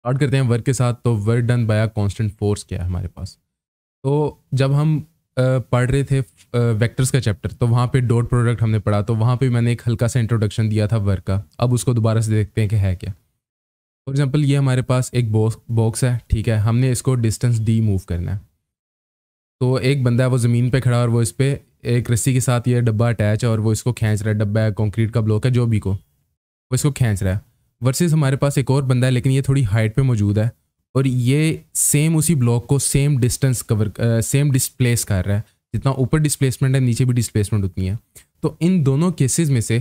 start करते हैं work के साथ तो work done by a constant force क्या है हमारे पास तो जब हम पढ़ रहे थे वेक्टर्स का चैप्टर तो वहाँ पे डॉट प्रोडक्ट हमने पढ़ा तो वहाँ पे मैंने एक हल्का सा इंट्रोडक्शन दिया था वर्क का अब उसको दोबारा से देखते हैं कि है क्या फॉर एग्जांपल ये हमारे पास एक बॉक्स बॉक्स है ठीक है हमने इसको डिस्टेंस डी मूव करना है तो एक बंदा है वो ज़मीन पर खड़ा और वो इस पर एक रस्सी के साथ ये डब्बा अटैच है और वो इसको खींच रहा है डब्बा है कॉन्क्रीट का ब्लॉक है जो भी को वो इसको खींच रहा है वर्सेस हमारे पास एक और बंदा है लेकिन ये थोड़ी हाइट पे मौजूद है और ये सेम उसी ब्लॉक को same distance cover same displace कर रहा है जितना ऊपर डिस्प्लेसमेंट है नीचे भी डिस्प्लेसमेंट उतनी है तो इन दोनों केसेस में से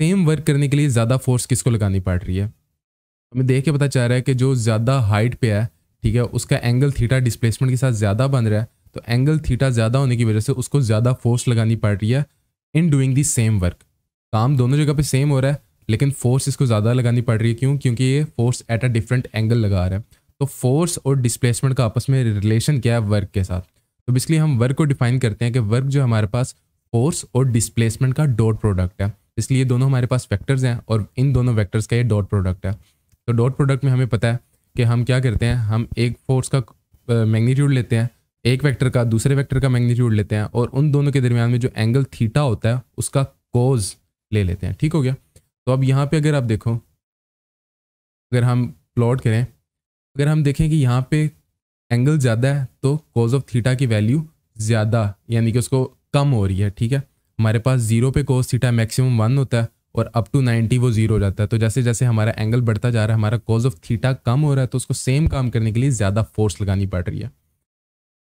सेम वर्क करने के लिए ज़्यादा फोर्स किसको लगानी पड़ रही है हमें देख के पता चल रहा है कि जो ज़्यादा हाइट पे है ठीक है उसका एंगल थीटा डिस्प्लेसमेंट के साथ ज़्यादा बन रहा है तो एंगल थीटा ज़्यादा होने की वजह से उसको ज़्यादा फोर्स लगानी पड़ रही है in doing the same work काम दोनों जगह पे सेम हो रहा है लेकिन फोर्स इसको ज़्यादा लगानी पड़ रही है क्यों क्योंकि ये force at a different angle लगा रहा है तो फोर्स और डिस्प्लेसमेंट का आपस में रिलेशन क्या है वर्क के साथ तो बेसिकली हम वर्क को डिफाइन करते हैं कि वर्क जो हमारे पास फोर्स और डिस्प्लेसमेंट का डॉट प्रोडक्ट है इसलिए दोनों हमारे पास वैक्टर्स हैं और इन दोनों वैक्टर्स का ये डॉट प्रोडक्ट है तो डॉट प्रोडक्ट में हमें पता है कि हम क्या करते हैं हम एक फोर्स का मैग्नीट्यूड लेते हैं एक वेक्टर का दूसरे वेक्टर का मैग्नीट्यूड लेते हैं और उन दोनों के दरमियान में जो एंगल थीटा होता है उसका कोज ले लेते हैं ठीक हो गया तो अब यहाँ पे अगर आप देखो अगर हम प्लॉट करें अगर हम देखें कि यहाँ पे एंगल ज़्यादा है तो कोज ऑफ थीटा की वैल्यू ज़्यादा यानी कि उसको कम हो रही है ठीक है हमारे पास जीरो पे कोज थीटा मैक्सिमम वन होता है और अप टू नाइन्टी वो जीरो हो जाता है तो जैसे जैसे हमारा एंगल बढ़ता जा रहा है हमारा कोज ऑफ थीटा कम हो रहा है तो उसको सेम काम करने के लिए ज़्यादा फोर्स लगानी पड़ रही है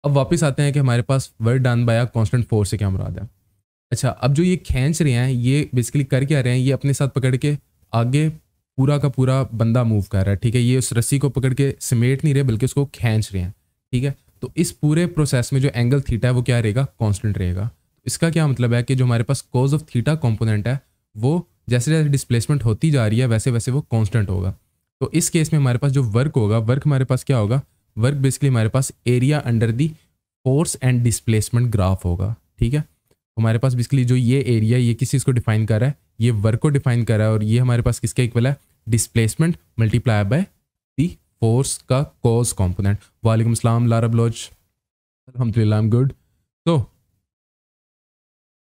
अब वापस आते हैं कि हमारे पास work done by constant force से क्या मुराद है अच्छा अब जो ये खींच रहे हैं ये बेसिकली कर क्या रहे हैं ये अपने साथ पकड़ के आगे पूरा का पूरा बंदा मूव कर रहा है ठीक है ये उस रस्सी को पकड़ के समेट नहीं रहे बल्कि उसको खींच रहे हैं ठीक है तो इस पूरे प्रोसेस में जो एंगल थीटा है वो क्या रहेगा कॉन्स्टेंट रहेगा इसका क्या मतलब है कि जो हमारे पास कॉज ऑफ थीटा कॉम्पोनेंट है वो जैसे जैसे डिस्प्लेसमेंट होती जा रही है वैसे वैसे वो कॉन्स्टेंट होगा तो इस केस में हमारे पास जो वर्क होगा वर्क हमारे पास क्या होगा वर्क बेसिकली हमारे पास area under the force and displacement graph होगा ठीक है हमारे पास बेसिकली जो ये एरिया ये किस चीज़ को डिफाइन कर रहा है ये वर्क को डिफाइन कर रहा है और ये हमारे पास किसका इक्वल है displacement multiply by the force का कॉज कॉम्पोनेंट वालेकुम असलम लारा बलोच अलहमदिल्ला गुड तो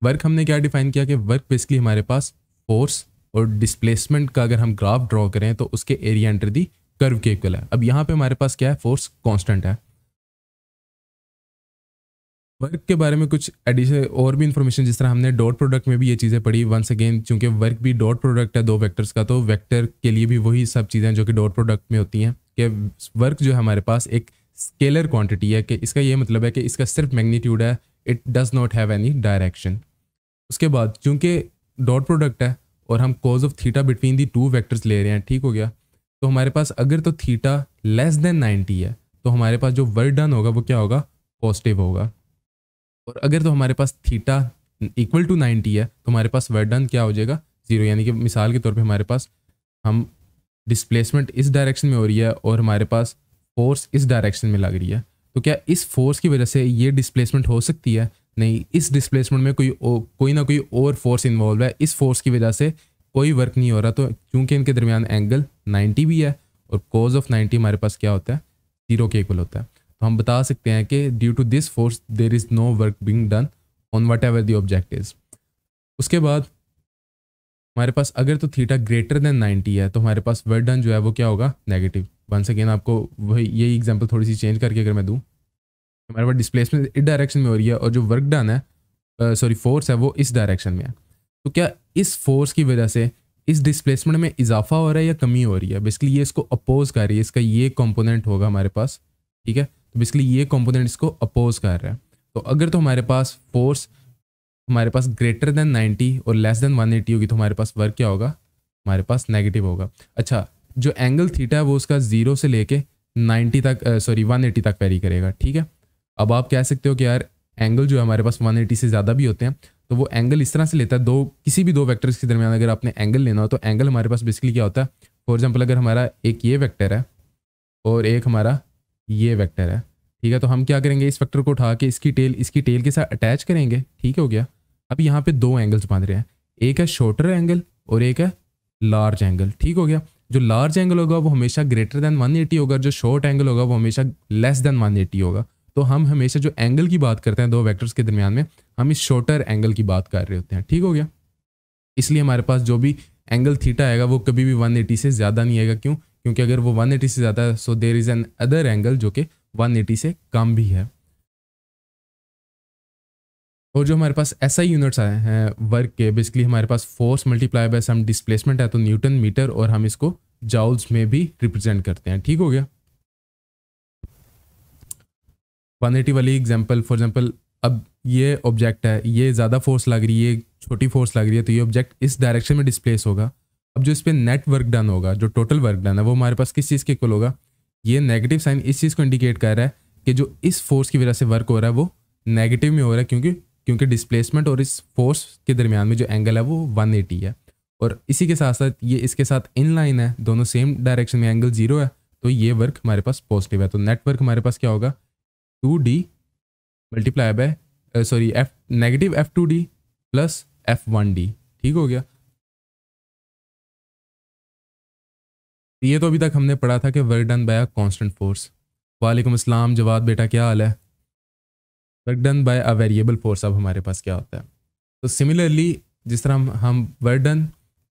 वर्क हमने क्या डिफाइन किया कि वर्क बेसिकली हमारे पास फोर्स और डिस्प्लेसमेंट का अगर हम ग्राफ ड्रॉ करें तो उसके एरिया अंडर दी कर्व के इक्वल है अब यहाँ पे हमारे पास क्या है फोर्स कांस्टेंट है वर्क के बारे में कुछ एडिशन और भी इन्फॉर्मेशन जिस तरह हमने डॉट प्रोडक्ट में भी ये चीज़ें पढ़ी वंस अगेन चूंकि वर्क भी डॉट प्रोडक्ट है दो वेक्टर्स का तो वेक्टर के लिए भी वही सब चीज़ें जो कि डॉट प्रोडक्ट में होती हैं कि वर्क जो है हमारे पास एक स्केलर क्वांटिटी है कि इसका ये मतलब है कि इसका सिर्फ मैग्नीट्यूड है it does not have any direction उसके बाद चूँकि डॉट प्रोडक्ट है और हम cos of theta between the two vectors ले रहे हैं ठीक हो गया तो हमारे पास अगर तो थीटा लेस देन नाइन्टी है तो हमारे पास जो वर्क डन होगा वो क्या होगा पॉजिटिव होगा और अगर तो हमारे पास थीटा इक्वल टू नाइन्टी है तो हमारे पास वर्डन क्या हो जाएगा ज़ीरो यानी कि मिसाल के तौर पे हमारे पास हम डिस्प्लेसमेंट इस डायरेक्शन में हो रही है और हमारे पास फोर्स इस डायरेक्शन में लग रही है तो क्या इस फोर्स की वजह से ये डिस्प्लेसमेंट हो सकती है नहीं इस डिस्प्लेसमेंट में कोई ओ, कोई ना कोई और फोर्स इन्वॉल्व है इस फोर्स की वजह से कोई वर्क नहीं हो रहा तो क्योंकि इनके दरमियान एंगल 90 भी है और कोज ऑफ 90 हमारे पास क्या होता है जीरो के इक्वल होता है हम बता सकते हैं कि due to this force there is no work being done on whatever the object is उसके बाद हमारे पास अगर तो थीटा ग्रेटर देन नाइन्टी है तो हमारे पास वर्क डन जो है वो क्या होगा नेगेटिव वन सेकेंड आपको वही यही एग्जाम्पल थोड़ी सी चेंज करके अगर मैं दूँ हमारे पास डिस्प्लेसमेंट इस डायरेक्शन में हो रही है और जो वर्क डन है सॉरी फोर्स है वो इस डायरेक्शन में है तो क्या इस फोर्स की वजह से इस डिस्प्लेसमेंट में इजाफा हो रहा है या कमी हो रही है बेसिकली ये इसको अपोज कर रही है इसका ये कॉम्पोनेंट होगा हमारे पास ठीक है तो बेसिकली ये कॉम्पोनेंट इसको अपोज कर रहा है तो अगर तो हमारे पास फोर्स हमारे पास ग्रेटर देन नाइन्टी और लेस देन वन एटी होगी तो हमारे पास वर्क क्या होगा हमारे पास नेगेटिव होगा अच्छा जो एंगल थीटा है वो उसका ज़ीरो से लेके 90 तक सॉरी 180 तक वेरी करेगा ठीक है अब आप कह सकते हो कि यार एंगल जो है हमारे पास 180 से ज़्यादा भी होते हैं तो वो एंगल इस तरह से लेता है दो किसी भी दो वैक्टर्स के दरमियान अगर आपने एंगल लेना हो तो एंगल हमारे पास बेसिकली क्या होता है फॉर एग्जाम्पल अगर हमारा एक ये वैक्टर है और एक हमारा ये वेक्टर है ठीक है तो हम क्या करेंगे इस वेक्टर को उठा के इसकी टेल इसकी टेल के साथ अटैच करेंगे ठीक हो गया अब यहाँ पे दो एंगल्स बांध रहे हैं एक है शॉर्टर एंगल और एक है लार्ज एंगल ठीक हो गया जो लार्ज एंगल होगा वो हमेशा ग्रेटर देन 180 होगा जो शॉर्ट एंगल होगा वो हमेशा लेस देन 180 होगा तो हम हमेशा जो एंगल की बात करते हैं दो वैक्टर्स के दरमियान में हम इस शॉर्टर एंगल की बात कर रहे होते हैं ठीक हो गया इसलिए हमारे पास जो भी एंगल थीटा आएगा वो कभी भी 180 से ज़्यादा नहीं आएगा क्यों क्योंकि अगर वो 180 से ज़्यादा है so there is another angle जो कि 180 से कम भी है और जो हमारे पास ऐसा यूनिट्स आए हैं वर्क के बेसिकली हमारे पास force multiply by some displacement है तो न्यूटन मीटर और हम इसको जाउल्स में भी रिप्रेजेंट करते हैं ठीक हो गया 180 वाली एग्जांपल फॉर एग्जांपल अब ये ऑब्जेक्ट है ये ज़्यादा फोर्स लग रही है छोटी फोर्स लग रही है तो ये ऑब्जेक्ट इस डायरेक्शन में डिस्प्लेस होगा अब जो इस पर नेट वर्क डन होगा जो टोटल वर्क डन है वो हमारे पास किस चीज़ के इक्वल होगा ये नेगेटिव साइन इस चीज़ को इंडिकेट कर रहा है कि जो इस फोर्स की वजह से वर्क हो रहा है वो नेगेटिव में हो रहा है क्योंकि क्योंकि डिस्प्लेसमेंट और इस फोर्स के दरमियान में जो एंगल है वो 180 है और इसी के साथ साथ ये इसके साथ इन लाइन है दोनों सेम डायरेक्शन में एंगल जीरो है तो ये वर्क हमारे पास पॉजिटिव है तो नेटवर्क हमारे पास क्या होगा two D multiply by sorry F negative F two D plus F one D ठीक हो गया तो ये तो अभी तक हमने पढ़ा था कि work done by a constant force वालेकुम अस्सलाम जवाद बेटा क्या हाल है work done by a variable force अब हमारे पास क्या होता है तो सिमिलरली जिस तरह हम हम work done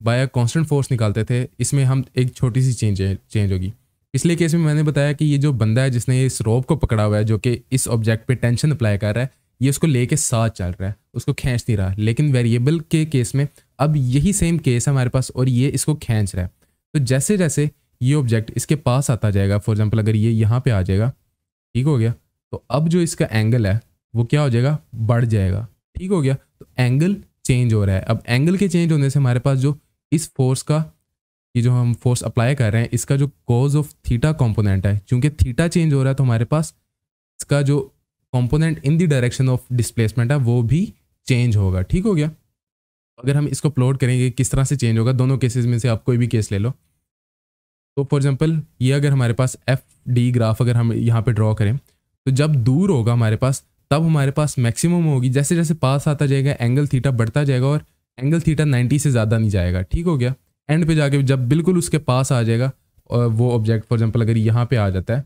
by a constant force निकालते थे इसमें हम एक छोटी सी चेंज चेंज होगी पिछले केस में मैंने बताया कि ये जो बंदा है जिसने इस रोप को पकड़ा हुआ है जो कि इस ऑब्जेक्ट पर टेंशन अप्लाई कर रहा है ये उसको लेके साथ चल रहा है उसको खींच नहीं रहा लेकिन वेरिएबल के केस में अब यही सेम केस है हमारे पास और ये इसको खींच रहा है तो जैसे जैसे ये ऑब्जेक्ट इसके पास आता जाएगा फॉर एग्जाम्पल अगर ये यहाँ पे आ जाएगा ठीक हो गया तो अब जो इसका एंगल है वो क्या हो जाएगा बढ़ जाएगा ठीक हो गया तो एंगल चेंज हो रहा है अब एंगल के चेंज होने से हमारे पास जो इस फोर्स का ये जो हम फोर्स अप्लाई कर रहे हैं इसका जो कॉज ऑफ थीटा कंपोनेंट है क्योंकि थीटा चेंज हो रहा है तो हमारे पास इसका जो component in the direction of displacement है वो भी चेंज होगा ठीक हो गया अगर हम इसको प्लॉट करेंगे किस तरह से चेंज होगा दोनों केसेस में से आप कोई भी केस ले लो तो फॉर एग्जांपल ये अगर हमारे पास एफ डी ग्राफ अगर हम यहाँ पे ड्रॉ करें तो जब दूर होगा हमारे पास तब हमारे पास मैक्सिमम होगी जैसे जैसे पास आता जाएगा एंगल थीटा बढ़ता जाएगा और एंगल थीटा 90 से ज़्यादा नहीं जाएगा ठीक हो गया एंड पे जाके जब बिल्कुल उसके पास आ जाएगा और वो ऑब्जेक्ट फॉर एग्जांपल अगर यहाँ पे आ जाता है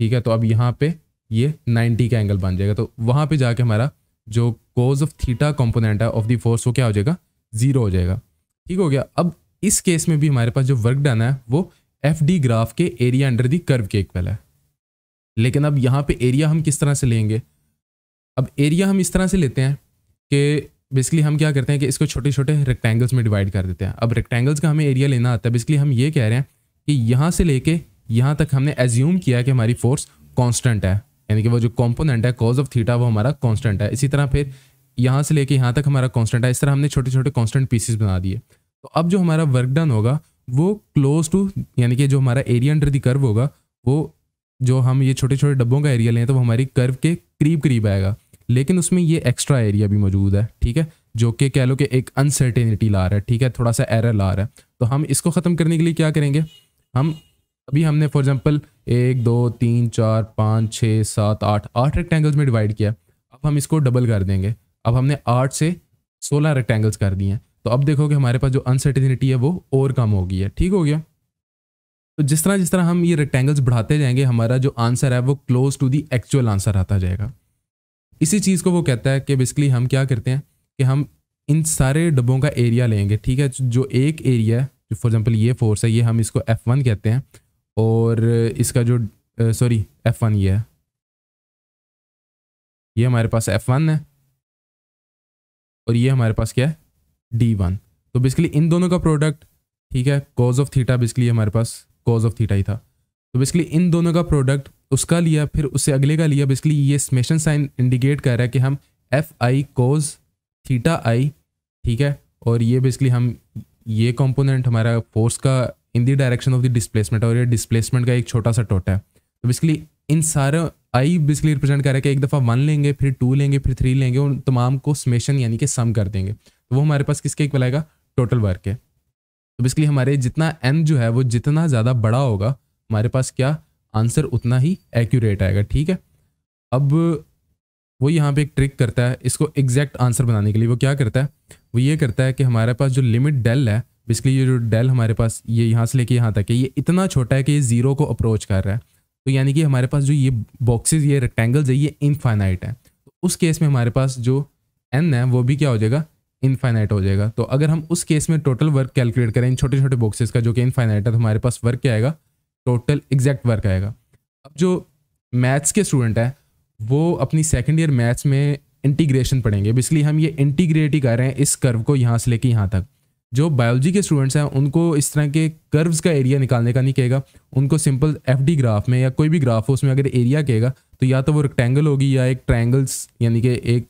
ठीक है तो अब यहाँ पे ये 90 का एंगल बन जाएगा तो वहाँ पर जाके हमारा जो कोज ऑफ थीटा कॉम्पोनेंट है ऑफ दी फोर्स वो क्या हो जाएगा ज़ीरो हो जाएगा ठीक हो गया अब इस केस में भी हमारे पास जो वर्क डन है वो एफ डी ग्राफ के एरिया अंडर दी कर्व के इक्वल है लेकिन अब यहाँ पे एरिया हम किस तरह से लेंगे अब एरिया हम इस तरह से लेते हैं कि बेसिकली हम क्या करते हैं कि इसको छोटे छोटे रेक्टेंगल्स में डिवाइड कर देते हैं अब रेक्टेंगल्स का हमें एरिया लेना आता है बेसिकली हम ये कह रहे हैं कि यहाँ से लेके यहाँ तक हमने एज्यूम किया कि हमारी फोर्स कॉन्स्टेंट है यानी कि वो जो कॉम्पोनेंट है कॉज ऑफ थीटा वो हमारा कॉन्स्टेंट है इसी तरह फिर यहाँ से लेके यहाँ तक हमारा कॉन्स्टेंट है इस तरह हमने छोटे छोटे कॉन्स्टेंट पीसीस बना दिए तो अब जो हमारा वर्क डन होगा वो क्लोज टू यानी कि जो हमारा एरिया अंडर दी कर्व होगा वो जो हम ये छोटे छोटे डब्बों का एरिया लें तो वो हमारी कर्व के करीब करीब आएगा लेकिन उसमें ये एक्स्ट्रा एरिया भी मौजूद है ठीक है जो कि कह लो कि एक अनसर्टेनिटी ला रहा है ठीक है थोड़ा सा एरर ला रहा है तो हम इसको ख़त्म करने के लिए क्या करेंगे हम अभी हमने फॉर एग्जाम्पल एक दो तीन चार पाँच छः सात आठ आठ रेक्टेंगल्स में डिवाइड किया अब हम इसको डबल कर देंगे अब हमने आठ से सोलह रेक्टेंगल्स कर दिए हैं तो अब देखो कि हमारे पास जो अनसर्टिनिटी है वो और कम हो गई है ठीक हो गया तो जिस तरह जिस तरह हम ये रेक्टेंगल्स बढ़ाते जाएंगे हमारा जो आंसर है वो close to the actual answer आता जाएगा इसी चीज़ को वो कहता है कि बेसिकली हम क्या करते हैं कि हम इन सारे डब्बों का एरिया लेंगे ठीक है जो एक एरिया है जो फॉर एग्जांपल ये फोर्स है ये हम इसको एफ वन कहते हैं और इसका जो सॉरी एफ वन ये है ये हमारे पास एफ वन है और ये हमारे पास क्या है डी वन तो बेसिकली इन दोनों का प्रोडक्ट ठीक है कॉज ऑफ थीटा बेसिकली हमारे पास कॉज ऑफ थीटा ही था तो बेसिकली इन दोनों का प्रोडक्ट उसका लिया फिर उससे अगले का लिया बेसिकली ये स्मेशन साइन इंडिकेट कर रहा है कि हम एफ आई कोज थीटा आई ठीक है और ये बेसिकली हम ये कंपोनेंट हमारा फोर्स का in the direction of the displacement और ये डिस्प्लेसमेंट का एक छोटा सा टोटा है तो बेसिकली इन सारे आई बेसिकली रिप्रेजेंट कर रहा है कि एक दफ़ा वन लेंगे फिर टू लेंगे फिर थ्री लेंगे उन तमाम को स्मेशन यानी कि सम कर देंगे वो हमारे पास किसके इक्वल आएगा टोटल वर्क के तो बेसिकली हमारे जितना एन जो है वो जितना ज़्यादा बड़ा होगा हमारे पास क्या आंसर उतना ही एक्यूरेट आएगा ठीक है अब वो यहाँ पे एक ट्रिक करता है इसको एग्जैक्ट आंसर बनाने के लिए वो क्या करता है वो ये करता है कि हमारे पास जो लिमिट डेल है बेसिकली ये जो डेल हमारे पास ये यहाँ से लेके यहाँ तक है ये इतना छोटा है कि ये ज़ीरो को अप्रोच कर रहा है तो यानी कि हमारे पास जो ये बॉक्सेज ये रेक्टेंगल्स है ये इनफाइनाइट है तो उस केस में हमारे पास जो एन है वो भी क्या हो जाएगा इनफाइनाइट हो जाएगा तो अगर हम उस केस में टोटल वर्क कैलकुलेट करें इन छोटे छोटे बॉक्सेस का जो कि इनफाइनाइट है तो हमारे पास वर्क क्या आएगा टोटल एग्जैक्ट वर्क आएगा अब जो मैथ्स के स्टूडेंट हैं वो अपनी सेकेंड ईयर मैथ्स में इंटीग्रेशन पढ़ेंगे बेसिकली हम ये इंटीग्रेट ही कर रहे हैं इस कर्व को यहाँ से लेके यहाँ तक जो बायोलॉजी के स्टूडेंट्स हैं उनको इस तरह के कर्व्स का एरिया निकालने का नहीं कहेगा उनको सिंपल एफ डी ग्राफ में या कोई भी ग्राफ हो उसमें अगर एरिया कहेगा तो या तो वो रेक्टेंगल होगी या एक ट्रायंगल्स यानी कि एक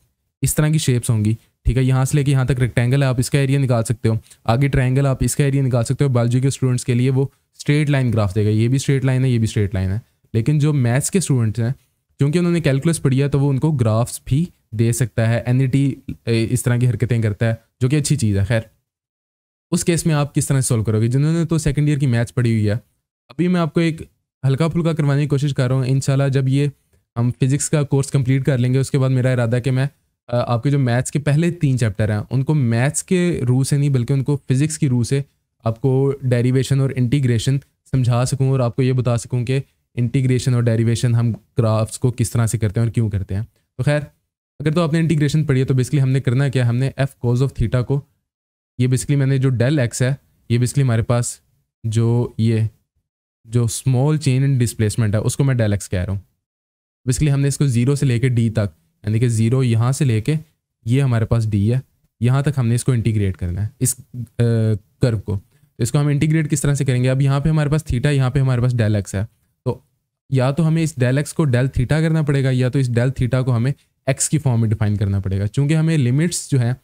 इस तरह की शेप्स होंगी ठीक है यहाँ से लेके यहाँ तक रेक्टेंगल है आप इसका एरिया निकाल सकते हो आगे ट्रायंगल आप इसका एरिया निकाल सकते हो बायोलॉजी के स्टूडेंट्स के लिए वो स्ट्रेट लाइन ग्राफ देगा ये भी स्ट्रेट लाइन है ये भी स्ट्रेट लाइन है लेकिन जो मैथ्स के स्टूडेंट्स हैं क्योंकि उन्होंने कैलकुलस पढ़ी है तो वो उनको ग्राफ्स भी दे सकता है एन इस तरह की हरकतें करता है जो कि अच्छी चीज़ है खैर उस केस में आप किस तरह सॉल्व करोगे जिन्होंने तो सेकेंड ईयर की मैथ्स पढ़ी हुई है अभी मैं आपको एक हल्का फुल्का करवाने की कोशिश कर रहा हूँ इन जब ये हम फिज़िक्स का कोर्स कंप्लीट कर लेंगे उसके बाद मेरा इरादा है कि मैं आपके जो मैथ्स के पहले तीन चैप्टर हैं उनको मैथ्स के रू से नहीं बल्कि उनको फिज़िक्स की रू से आपको डेरिवेशन और इंटीग्रेशन समझा सकूँ और आपको ये बता सकूँ कि इंटीग्रेशन और डेरिवेशन हम ग्राफ्स को किस तरह से करते हैं और क्यों करते हैं तो खैर अगर तो आपने इंटीग्रेशन पढ़ी है तो बेसिकली हमने करना क्या हमने एफ कोज ऑफ थीटा को ये बेसिकली मैंने जो डेल एक्स है ये बेसिकली हमारे पास जो ये जो स्मॉल चेन इन डिस्प्लेसमेंट है उसको मैं डेल एक्स कह रहा हूँ बेसिकली हमने इसको जीरो से लेकर डी तक यानी कि ज़ीरो यहाँ से लेके ये हमारे पास डी है यहाँ तक हमने इसको इंटीग्रेट करना है इस कर्व को तो इसको हम इंटीग्रेट किस तरह से करेंगे अब यहाँ पे हमारे पास थीटा यहाँ पे हमारे पास डेल एक्स है तो या तो हमें इस डेल एक्स को डेल थीटा करना पड़ेगा या तो इस डेल थीटा को हमें एक्स की फॉर्म में डिफाइन करना पड़ेगा क्योंकि हमें लिमिट्स जो हैं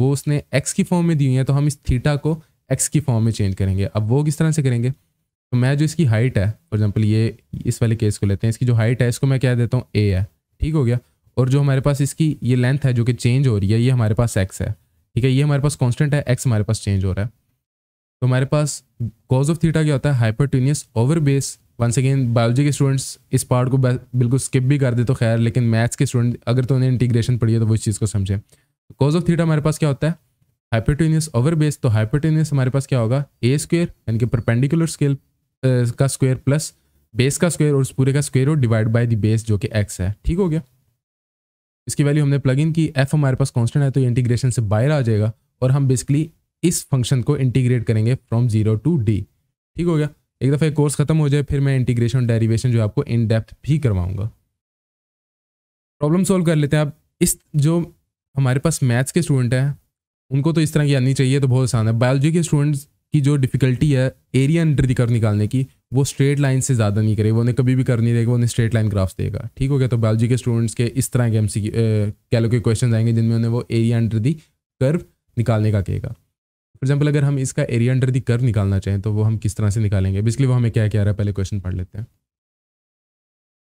वो उसने एक्स की फॉर्म में दी हुई हैं तो हम इस थीटा को एक्स की फॉर्म में चेंज करेंगे अब वो किस तरह से करेंगे तो मैं जो इसकी हाइट है फॉर एग्जाम्पल ये इस वाले केस को लेते हैं इसकी जो हाइट है इसको मैं क्या देता हूँ ए है ठीक हो गया और जो हमारे पास इसकी ये लेंथ है जो कि चेंज हो रही है ये हमारे पास एक्स है ठीक है ये हमारे पास कॉन्स्टेंट है एक्स हमारे पास चेंज हो रहा है तो हमारे पास कॉज ऑफ थीटा क्या होता है hypotenuse over base once again biology के स्टूडेंट्स इस पार्ट को बिल्कुल स्किप भी कर दे तो खैर लेकिन मैथ्स के स्टूडेंट अगर तो उन्हें इंटीग्रेशन पढ़ी है तो वो इस चीज़ को समझे कॉज ऑफ थीटा हमारे पास क्या होता है हाइपरटेनियस ओवर बेस तो हाइपरटीनियस हमारे पास क्या होगा ए स्क्वेयर यानी कि परपेंडिकुलर स्केल का स्क्वेयर प्लस बेस का स्क्वेयर और उस पूरे का स्क्वेयर और डिवाइड बाय द बेस जो कि एक्स है ठीक हो गया इसकी वैल्यू हमने प्लग इन की एफ हमारे पास कॉन्स्टेंट है तो इंटीग्रेशन से बाहर आ जाएगा और हम बेसिकली इस फंक्शन को इंटीग्रेट करेंगे फ्रॉम जीरो टू डी ठीक हो गया एक दफ़ा कोर्स खत्म हो जाए फिर मैं इंटीग्रेशन डेरिवेशन जो आपको इन डेप्थ भी करवाऊंगा प्रॉब्लम सॉल्व कर लेते हैं आप इस जो हमारे पास मैथ्स के स्टूडेंट हैं उनको तो इस तरह की आनी चाहिए तो बहुत आसान है बायोलॉजी के स्टूडेंट्स की जो डिफ़िकल्टी है एरिया अंडर दिकर निकालने की वो स्ट्रेट लाइन से ज़्यादा नहीं करेगा वो उन्हें कभी भी कर नहीं देगा उन्हें स्ट्रेट लाइन ग्राफ्स देगा ठीक हो गया तो बायोलॉजी के स्टूडेंट्स के इस तरह के एम सी कह लो के क्वेश्चन आएंगे जिनमें उन्हें वो एरिया अंडर दी कर्व निकालने का कहेगा फॉर एग्जाम्पल अगर हम इसका एरिया अंडर दी कर्व निकालना चाहें तो वो हम किस तरह से निकालेंगे बेसिकली वो हमें क्या कह रहा है पहले क्वेश्चन पढ़ लेते हैं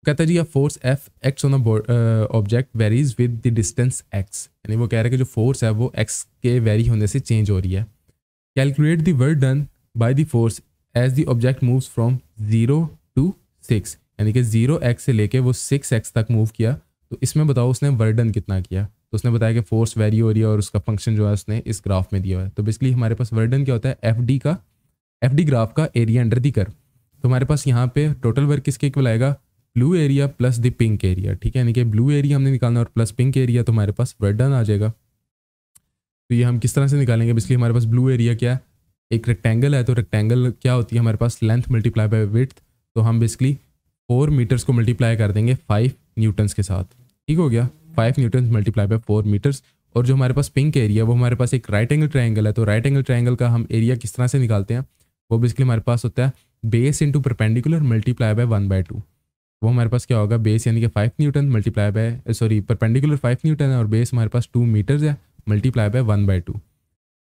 कहता है जी a force F x on object varies with the distance x यानी वो कह रहे हैं कि जो फोर्स है वो एक्स के वेरी होने से चेंज हो रही है calculate the work done by the force as the object move from zero to six यानी कि ज़ीरो एक्स से लेके वो सिक्स एक्स तक मूव किया तो इसमें बताओ उसने वर्डन कितना किया तो उसने बताया कि फोर्स वेरी हो रही है और उसका फंक्शन जो है उसने इस ग्राफ में दिया हुआ है तो बेसिकली हमारे पास वर्डन क्या होता है एफ का एफ ग्राफ का एरिया अंडर दी कर तो हमारे पास यहाँ पे टोटल वर्क किसके इक्वल आएगा blue area plus the pink area ठीक है यानी कि ब्लू एरिया हमने निकालना और प्लस पिंक एरिया तो हमारे पास वर्डन आ जाएगा तो ये हम किस तरह से निकालेंगे बेसिकली हमारे पास ब्लू एरिया क्या है एक रेक्टेंगल है तो रेक्टेंगल क्या होती है हमारे पास लेंथ मल्टीप्लाई बाय विथ तो हम बेसिकली फोर मीटर्स को मल्टीप्लाई कर देंगे फाइव न्यूटन्स के साथ ठीक हो गया five newtons multiply by four metres और जो हमारे पास पिंक एरिया है वो हमारे पास एक राइट एंगल ट्राइंगल है तो राइट एंगल ट्राइंगल का हम एरिया किस तरह से निकालते हैं वो बेसिकली हमारे पास होता है base into perpendicular multiply by one by two वो हमारे पास क्या होगा बेस यानी कि five newton multiply by sorry perpendicular five newton है और बेस हमारे पास टू मीटर्स है multiply by one by two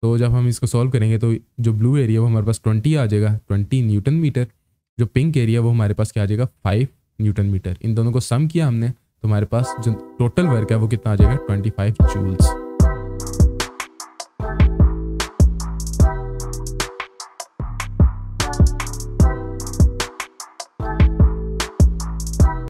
तो जब हम इसको सॉल्व करेंगे तो जो ब्लू एरिया वो हमारे पास ट्वेंटी आ जाएगा ट्वेंटी न्यूटन मीटर जो पिंक एरिया वो हमारे पास क्या आ जाएगा फाइव न्यूटन मीटर इन दोनों को सम किया हमने तो हमारे पास जो टोटल वर्क है वो कितना आ जाएगा ट्वेंटी फाइव